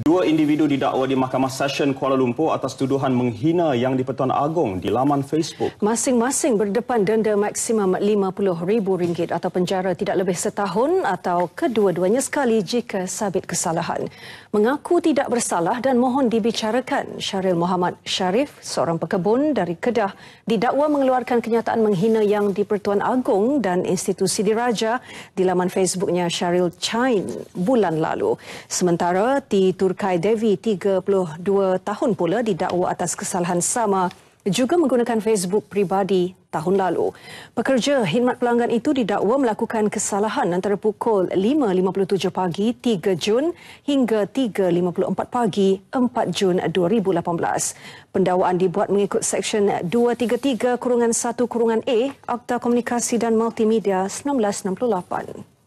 Dua individu didakwa di Mahkamah Session Kuala Lumpur atas tuduhan menghina Yang di-Pertuan Agong di laman Facebook. Masing-masing berdepan denda maksimum RM50,000 atau penjara tidak lebih setahun atau kedua-duanya sekali jika sabit kesalahan. Mengaku tidak bersalah dan mohon dibicarakan. Syaril Muhammad Sharif, seorang pekebun dari Kedah, didakwa mengeluarkan kenyataan menghina Yang di-Pertuan Agong dan institusi diraja di laman Facebooknya Syaril Chain bulan lalu. Sementara di Durkai Devi 32 tahun pula didakwa atas kesalahan sama juga menggunakan Facebook pribadi tahun lalu. Pekerja khidmat pelanggan itu didakwa melakukan kesalahan antara pukul 5.57 pagi 3 Jun hingga 3.54 pagi 4 Jun 2018. pendakwaan dibuat mengikut Seksyen 233 kurungan 1 kurungan A e, Akta Komunikasi dan Multimedia 1968.